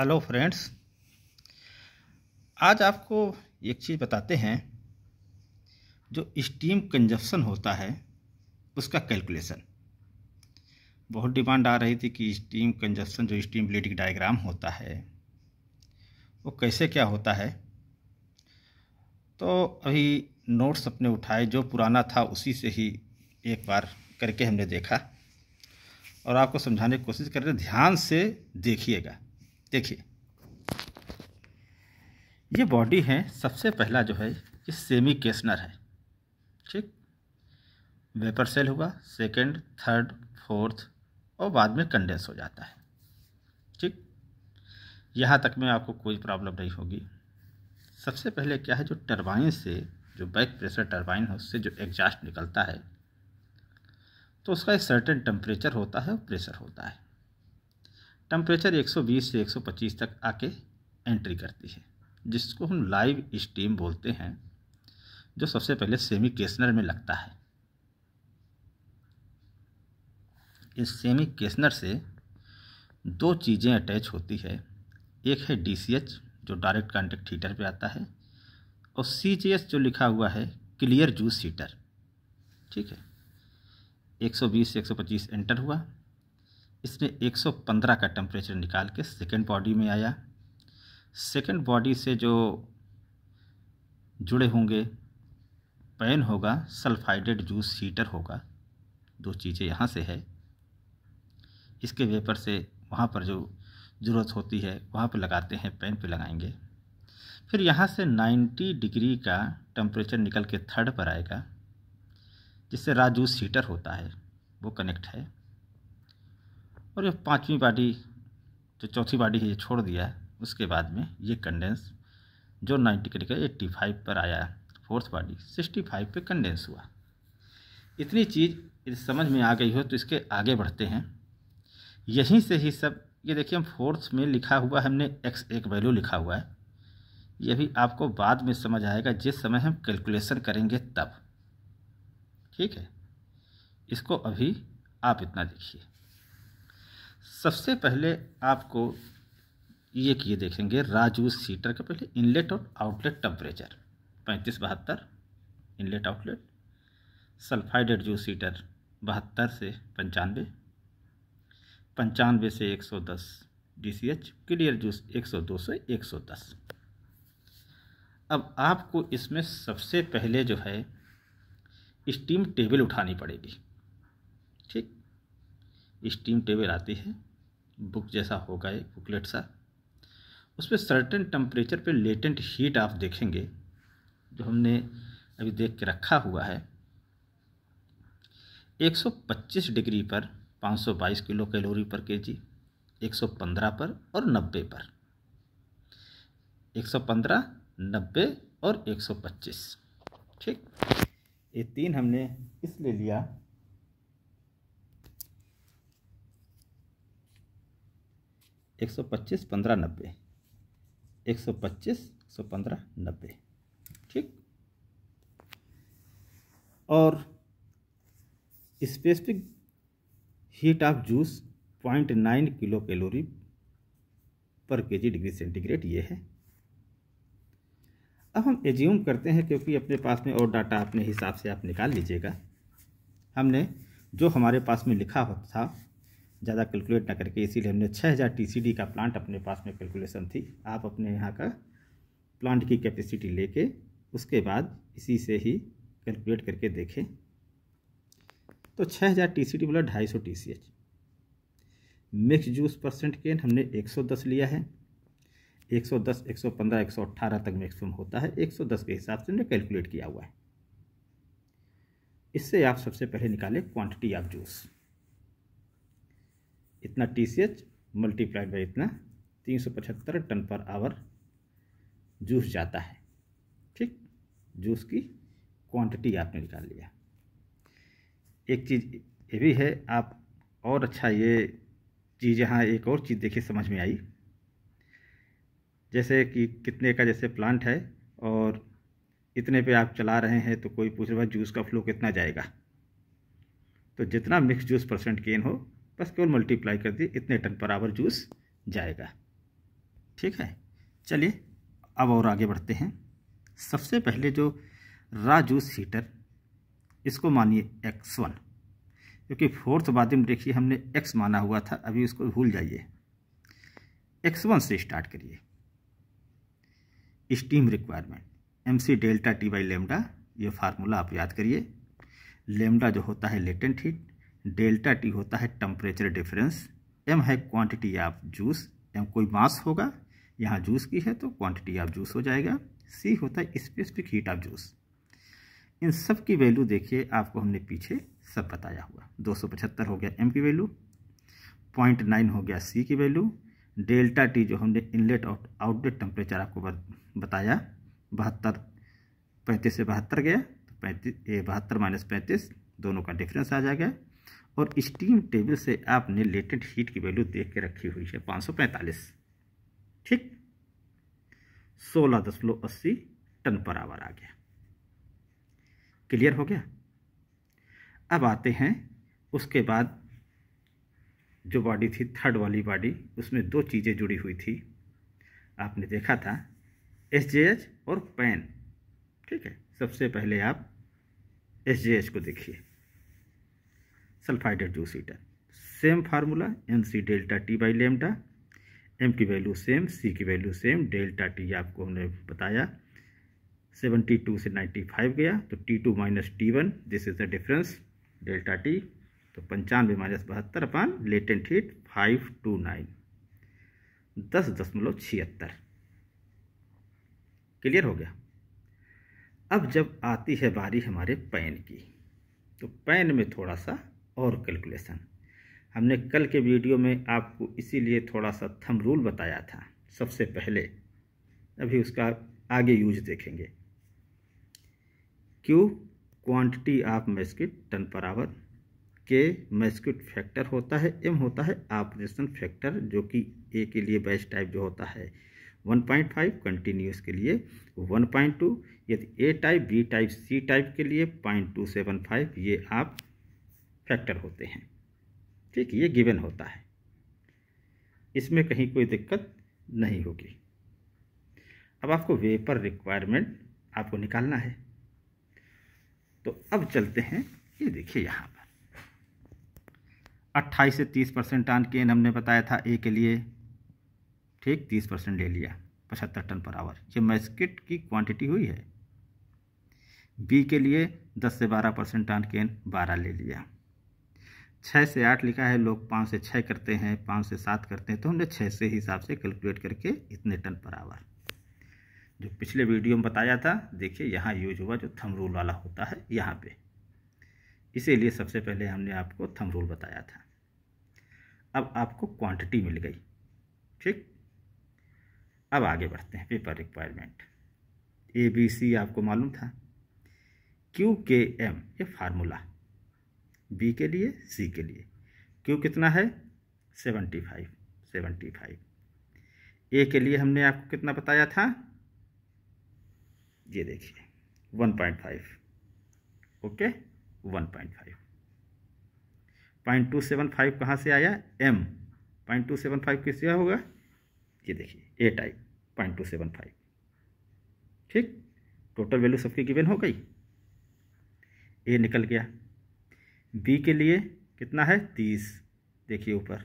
hello friends आज आपको एक चीज़ बताते हैं जो स्टीम कंजप्शन होता है उसका कैलकुलेशन बहुत डिमांड आ रही थी कि स्टीम कंजप्शन जो स्टीम ब्लीडिंग डायग्राम होता है वो कैसे क्या होता है तो अभी नोट्स अपने उठाए जो पुराना था उसी से ही एक बार करके हमने देखा और आपको समझाने की कोशिश कर रहे ध्यान से देखिएगा देखिए ये बॉडी है सबसे पहला जो है ये सेमी केसनर है ठीक वेपर सेल हुआ सेकंड थर्ड फोर्थ और बाद में कंडेंस हो जाता है ठीक यहाँ तक में आपको कोई प्रॉब्लम नहीं होगी सबसे पहले क्या है जो टरबाइन से जो बैक प्रेशर टरबाइन है उससे जो एग्जास्ट निकलता है तो उसका एक सर्टेन टेम्परेचर होता है और प्रेशर होता है टेम्परेचर 120 से 125 तक आके एंट्री करती है जिसको हम लाइव स्टीम बोलते हैं जो सबसे पहले सेमी केसनर में लगता है इस सेमी केसनर से दो चीज़ें अटैच होती है एक है डी जो डायरेक्ट कॉन्टेक्ट हीटर पे आता है और सी जो लिखा हुआ है क्लियर जूस हीटर ठीक है 120 से 125 एंटर हुआ इसने 115 का टेम्परेचर निकाल के सेकेंड बॉडी में आया सेकेंड बॉडी से जो जुड़े होंगे पैन होगा सल्फाइडेड जूस हीटर होगा दो चीज़ें यहाँ से है इसके वेपर से वहाँ पर जो ज़रूरत होती है वहाँ पर लगाते हैं पैन पे लगाएंगे फिर यहाँ से 90 डिग्री का टेम्परेचर निकल के थर्ड पर आएगा जिससे राजूस हीटर होता है वो कनेक्ट है और जब पाँचवीं पार्टी जो चौथी पार्टी है ये छोड़ दिया है उसके बाद में ये कंडेंस जो नाइन्टी कट के एट्टी फाइव पर आया फोर्थ पार्टी सिक्सटी फाइव पर कंडेंस हुआ इतनी चीज़ यदि समझ में आ गई हो तो इसके आगे बढ़ते हैं यहीं से ही सब ये देखिए हम फोर्थ में लिखा हुआ हमने एक्स एक वैल्यू लिखा हुआ है ये भी आपको बाद में समझ आएगा जिस समय हम कैलकुलेशन करेंगे तब ठीक है इसको अभी आप इतना देखिए सबसे पहले आपको ये किए देखेंगे राजूस सीटर का पहले इनलेट और आउटलेट टेम्परेचर पैंतीस बहत्तर inlet outlet sulphited juice heater बहत्तर से पंचानवे पंचानवे से एक सौ दस D C H clear juice एक सौ दो से एक सौ दस अब आपको इसमें सबसे पहले जो है स्टीम टेबल उठानी पड़ेगी ठीक स्टीम टेबल आती है बुक जैसा होगा एक बुकलेट सा उस पर सर्टन टम्परेचर पे लेटेंट हीट आप देखेंगे जो हमने अभी देख के रखा हुआ है 125 डिग्री पर 522 किलो कैलोरी पर केजी 115 पर और 90 पर 115, 90 और 125 ठीक ये तीन हमने इसलिए लिया एक सौ पच्चीस पंद्रह नब्बे एक सौ पच्चीस एक सौ पंद्रह नब्बे ठीक और specific heat of juice point nine kilo calorie per K ji degree centigrade ये है अब हम एज्यूम करते हैं क्योंकि अपने पास में और डाटा अपने हिसाब से आप निकाल लीजिएगा हमने जो हमारे पास में लिखा था ज़्यादा कैलकुलेट ना करके इसीलिए हमने 6000 टीसीडी का प्लांट अपने पास में कैलकुलेशन थी आप अपने यहाँ का प्लांट की कैपेसिटी लेके उसके बाद इसी से ही कैलकुलेट करके देखें तो 6000 हज़ार टी सी डी बोला ढाई सौ T C H mix juice percent cane हमने 110 लिया है 110, 115, 118 तक मैक्सिमम होता है 110 के हिसाब से हमने कैलकुलेट किया हुआ है इससे आप सबसे पहले निकालें क्वांटिटी ऑफ जूस इतना T C H multiplied by इतना तीन सौ पचहत्तर टन पर आवर जूस जाता है ठीक जूस की क्वांटिटी आपने निकाल लिया एक चीज़ ये भी है आप और अच्छा ये चीज़ यहाँ एक और चीज़ देखिए समझ में आई जैसे कि कितने का जैसे प्लांट है और इतने पे आप चला रहे हैं तो कोई पूछ रहा जूस का फ्लो कितना जाएगा तो जितना मिक्स जूस परसेंट केन हो बस केवल मल्टीप्लाई कर दिए इतने टन पर आवर जूस जाएगा ठीक है चलिए अब और आगे बढ़ते हैं सबसे पहले जो रा जूस हीटर इसको मानिए एक्स वन क्योंकि फोर्थ बाद में देखिए हमने एक्स माना हुआ था अभी उसको भूल जाइए एक्स वन से स्टार्ट करिए steam requirement M C delta T by lambda ये फार्मूला आप याद करिए लेमडा जो होता है लेटेंट हीट डेल्टा टी होता है टम्परेचर डिफरेंस एम है क्वांटिटी ऑफ जूस एम कोई मास होगा यहाँ जूस की है तो क्वांटिटी ऑफ जूस हो जाएगा सी होता है स्पेसिफिक हीट ऑफ जूस इन सब की वैल्यू देखिए आपको हमने पीछे सब बताया हुआ दो सौ पचहत्तर हो गया एम की वैल्यू पॉइंट नाइन हो गया सी की वैल्यू डेल्टा टी जो हमने इनलेट और आउटलेट टेम्परेचर आपको बताया बहत्तर पैंतीस से बहत्तर गया तो पैंतीस बहत्तर माइनस पैंतीस दोनों का डिफरेंस आ जाएगा और स्टीम टेबल से आपने लेटेंट हीट की वैल्यू देख के रखी हुई है 545 सौ पैंतालीस ठीक सोलह अस्सी टन पर आवर आ गया क्लियर हो गया अब आते हैं उसके बाद जो बॉडी थी थर्ड वाली बॉडी उसमें दो चीज़ें जुड़ी हुई थी आपने देखा था एस जे एच और पैन ठीक है सबसे पहले आप एस जे एच को देखिए sulphited juice heater same formula M C delta T by lambda M की वैल्यू सेम सी की वैल्यू सेम डेल्टा टी आपको हमने बताया सेवेंटी टू से नाइन्टी फाइव गया तो T two minus T one this is the difference delta T तो पंचानवे माइनस बहत्तर upon latent heat five two nine दस दशमलव छिहत्तर क्लियर हो गया अब जब आती है बारी हमारे पैन की तो पैन में थोड़ा सा और कैलकुलेशन हमने कल के वीडियो में आपको इसीलिए थोड़ा सा थम रूल बताया था सबसे पहले अभी उसका आगे यूज देखेंगे Q quantity of massecuite ton per hour के मैस्किट फैक्टर होता है एम होता है ऑपरेशन फैक्टर जो कि ए के लिए बेस्ट टाइप जो होता है 1.5 कंटिन्यूस के लिए 1.2 यदि A type B type C type के लिए 0.275 ये आप फैक्टर होते हैं ठीक ये गिवन होता है इसमें कहीं कोई दिक्कत नहीं होगी अब आपको वेपर रिक्वायरमेंट आपको निकालना है तो अब चलते हैं ये देखिए यहाँ पर 28 से 30 परसेंट आन के एन हमने बताया था ए के लिए ठीक 30 परसेंट ले लिया पचहत्तर टन पर आवर ये मैस्किट की क्वांटिटी हुई है बी के लिए 10 से 12 परसेंट आन के एन बारह ले लिया छः से आठ लिखा है लोग पाँच से छः करते हैं पाँच से सात करते हैं तो हमने छः से हिसाब से कैलकुलेट करके इतने टन पर आवर जो पिछले वीडियो में बताया था देखिए यहाँ यूज हुआ जो थम रूल वाला होता है यहाँ पे इसीलिए सबसे पहले हमने आपको थम रूल बताया था अब आपको क्वांटिटी मिल गई ठीक अब आगे बढ़ते हैं paper requirement A B C आपको मालूम था क्यू के एम ये फार्मूला बी के लिए सी के लिए क्यों कितना है seventy five seventy five A के लिए हमने आपको कितना बताया था ये देखिए one point five okay one point five point two seven five कहाँ से आया M point two seven five किसका होगा ये देखिए A type point two seven five ठीक टोटल वैल्यू सबकी गिवन हो गई ए निकल गया बी के लिए कितना है तीस देखिए ऊपर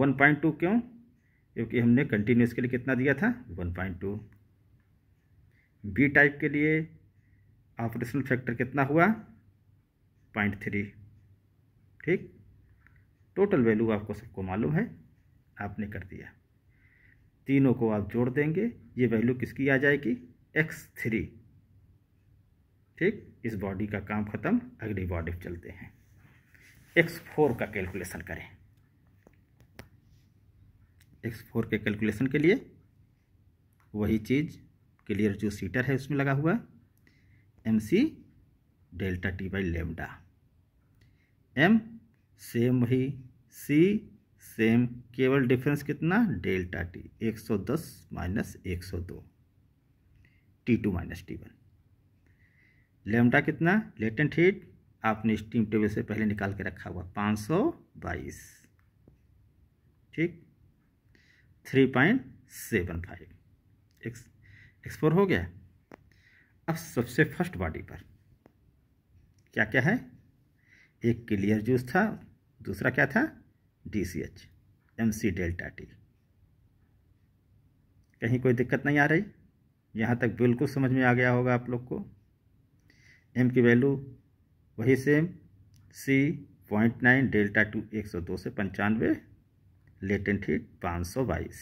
वन पॉइंट टू क्यों क्योंकि हमने कंटिन्यूस के लिए कितना दिया था one point two B type के लिए ऑपरेशनल फैक्टर कितना हुआ पॉइंट थ्री ठीक टोटल वैल्यू आपको सबको मालूम है आपने कर दिया तीनों को आप जोड़ देंगे ये वैल्यू किसकी आ जाएगी एक्स थ्री ठीक इस बॉडी का काम खत्म अगली बॉडी पर चलते हैं एक्स फोर का कैलकुलेशन करें एक्स फोर के कैलकुलेशन के लिए वही चीज़ क्लियर जो सीटर है उसमें लगा हुआ M C delta T by lambda M same वही सी सेम केवल डिफरेंस कितना डेल्टा टी 110 माइनस एक सौ दो T two minus T one lambda कितना लेटेंट हीट आपने स्टीम टेबल से पहले निकाल के रखा हुआ पाँच सौ बाईस ठीक three point seven five X हो गया अब सबसे फर्स्ट बॉडी पर क्या क्या है एक क्लियर जूस था दूसरा क्या था D C H M C delta T कहीं कोई दिक्कत नहीं आ रही यहाँ तक बिल्कुल समझ में आ गया होगा आप लोग को एम की वैल्यू वही same C point nine delta two एक सौ दो से पंचानवे लेटेंट हीट पाँच सौ बाईस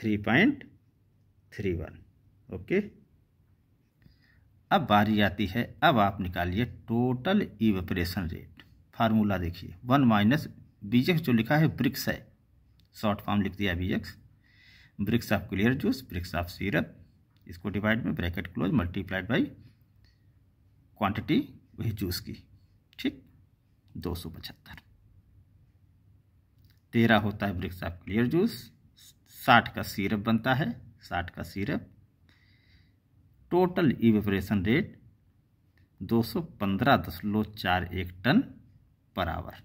three point three one okay अब बारी आती है अब आप निकालिए टोटल इवेपरेशन रेट फार्मूला देखिए वन माइनस बीजेक्स जो लिखा है ब्रिक्स है शॉर्ट फॉर्म लिख दिया बीजेक्स brix of clear juice brix of syrup इसको डिवाइड में bracket close multiplied by quantity वही जूस की ठीक दो सौ पचहत्तर तेरह होता है ब्रिक्स ऑफ क्लियर जूस साठ का सिरप बनता है साठ का सिरप टोटल इवेपरेशन रेट दो सौ पंद्रह दशमलव चार एक टन पर आवर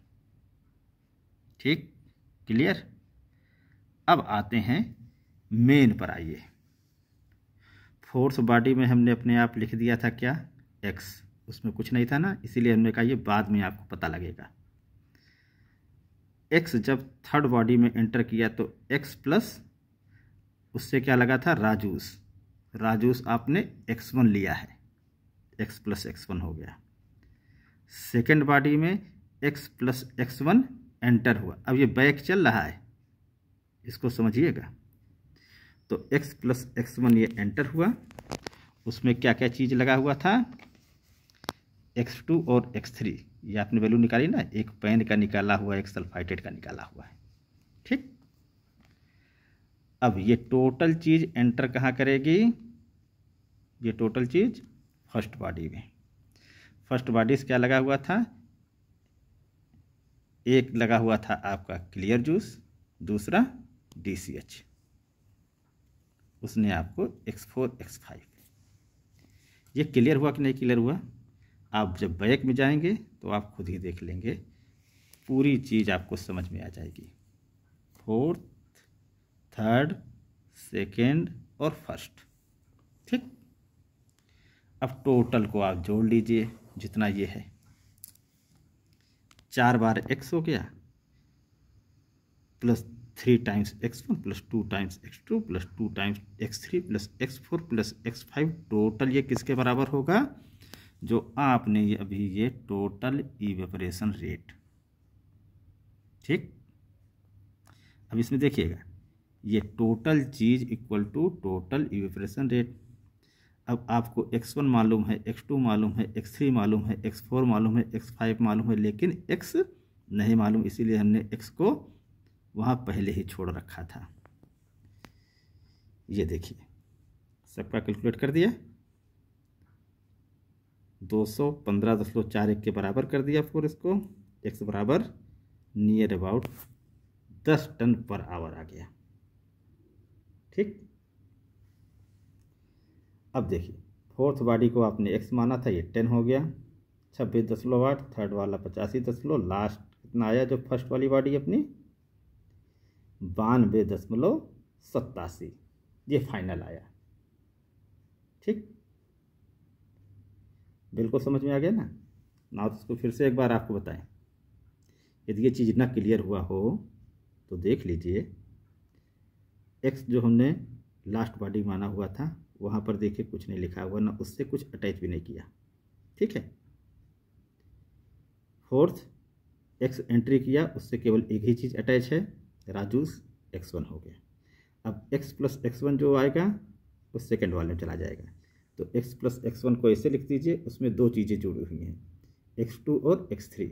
ठीक क्लियर अब आते हैं मेन पर आइए फोर्थ बॉडी में हमने अपने आप लिख दिया था क्या एक्स उसमें कुछ नहीं था ना इसीलिए हमने कहा ये बाद में आपको पता लगेगा एक्स जब थर्ड बॉडी में एंटर किया तो एक्स प्लस उससे क्या लगा था राजूस राजूस आपने एक्स वन लिया है एक्स प्लस एक्स वन हो गया सेकेंड बॉडी में x plus x one enter हुआ अब ये बैक चल रहा है इसको समझिएगा तो एक्स प्लस एक्स वन ये एंटर हुआ उसमें क्या क्या चीज़ लगा हुआ था एक्स टू और एक्स थ्री ये आपने वैल्यू निकाली ना एक पेन का निकाला हुआ है एक सल्फाइटेड का निकाला हुआ है ठीक अब ये टोटल चीज़ एंटर कहाँ करेगी ये टोटल चीज़ फर्स्ट बॉडी में फर्स्ट बॉडी से क्या लगा हुआ था एक लगा हुआ था आपका क्लियर जूस दूसरा डी सी एच उसने आपको एक्स फोर एक्स फाइव ये क्लियर हुआ कि नहीं क्लियर हुआ आप जब बैक में जाएंगे तो आप खुद ही देख लेंगे पूरी चीज़ आपको समझ में आ जाएगी फोर्थ थर्ड सेकेंड और फर्स्ट ठीक अब टोटल को आप जोड़ लीजिए जितना ये है चार बार एक्स हो गया plus three times x one plus two times x two plus two times x three plus x four plus x five total ये किसके बराबर होगा जो आपने ये अभी ये टोटल इवेपरेशन रेट ठीक अब इसमें देखिएगा ये टोटल चीज़ equal to total evaporation rate अब आपको एक्स वन मालूम है एक्स टू मालूम है एक्स थ्री मालूम है एक्स फोर मालूम है एक्स फाइव मालूम है लेकिन एक्स नहीं मालूम इसीलिए हमने एक्स को वहाँ पहले ही छोड़ रखा था ये देखिए सबका कैलकुलेट कर दिया दो सौ पंद्रह दशमलव चार एक के बराबर कर दिया फोर इसको एक्स बराबर नियर अबाउट दस टन पर आवर आ गया ठीक अब देखिए फोर्थ बॉडी को आपने एक्स माना था ये टेन हो गया छब्बीस दशमलव आठ थर्ड वाला पचासी दशमलव लास्ट कितना आया जो फर्स्ट वाली बॉडी अपनी बानवे दशमलव सत्तासी ये फाइनल आया ठीक बिल्कुल समझ में आ गया ना ना तो उसको फिर से एक बार आपको बताएं यदि ये चीज़ इतना क्लियर हुआ हो तो देख लीजिए एक्स जो हमने लास्ट बॉडी माना हुआ था वहाँ पर देखिए कुछ नहीं लिखा हुआ ना उससे कुछ अटैच भी नहीं किया ठीक है फोर्थ एक्स एंट्री किया उससे केवल एक ही चीज़ अटैच है राजूस एक्स वन हो गया अब एक्स प्लस एक्स वन जो आएगा वो सेकेंड वाले में चला जाएगा तो x प्लस एक्स वन को ऐसे लिख दीजिए उसमें दो चीज़ें जुड़ी हुई हैं एक्स टू और एक्स थ्री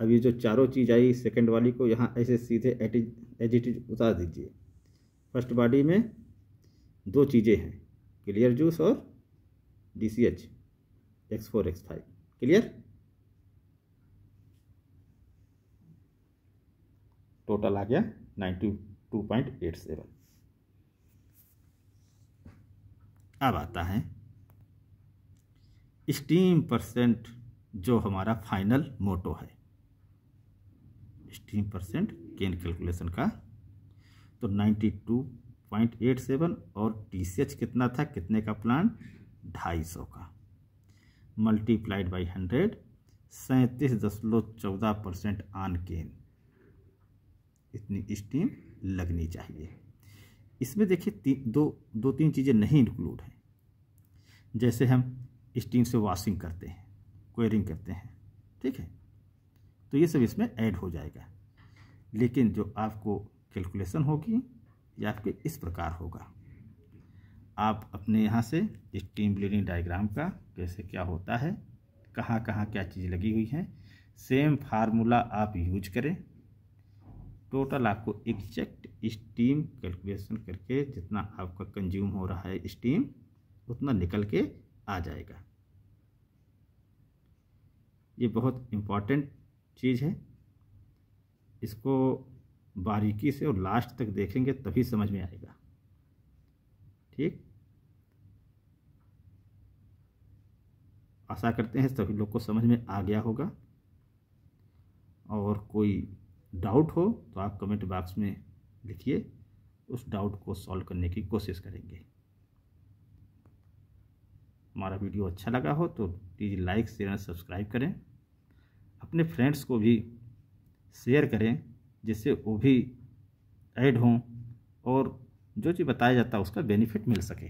अब ये जो चारों चीज़ आई सेकेंड वाली को यहाँ ऐसे सीधे एज इट इज उतार दीजिए फर्स्ट बॉडी में दो चीज़ें हैं क्लियर जूस और D C H x four x five clear total आ गया ninety two point eight seven अब आता है स्टीम परसेंट जो हमारा फाइनल मोटो है स्टीम परसेंट केन कैलकुलेशन का तो 92.87 और टी कितना था कितने का प्लान 250 का मल्टीप्लाइड बाई हंड्रेड सैंतीस दशमलव चौदह परसेंट आन केन इतनी स्टीम लगनी चाहिए इसमें देखिए दो दो तीन चीज़ें नहीं इंक्लूड हैं जैसे हम स्टीम से वॉशिंग करते हैं क्वेरिंग करते हैं ठीक है तो ये सब इसमें ऐड हो जाएगा लेकिन जो आपको कैलकुलेशन होगी ये आपके इस प्रकार होगा आप अपने यहाँ से स्टीम ब्लीडिंग डायग्राम का कैसे क्या होता है कहाँ कहाँ क्या चीज़ लगी हुई है सेम फार्मूला आप यूज करें टोटल आपको एग्जैक्ट स्टीम कैलकुलेशन करके जितना आपका कंज्यूम हो रहा है स्टीम उतना निकल के आ जाएगा ये बहुत इम्पॉर्टेंट चीज़ है इसको बारीकी से और लास्ट तक देखेंगे तभी समझ में आएगा ठीक आशा करते हैं सभी लोग को समझ में आ गया होगा और कोई डाउट हो तो आप कमेंट बॉक्स में लिखिए उस डाउट को सॉल्व करने की कोशिश करेंगे हमारा वीडियो अच्छा लगा हो तो please like share and subscribe करें अपने फ्रेंड्स को भी शेयर करें जिससे वो भी ऐड हों और जो चीज़ बताया जाता है उसका बेनिफिट मिल सके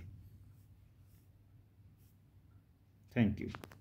थैंक यू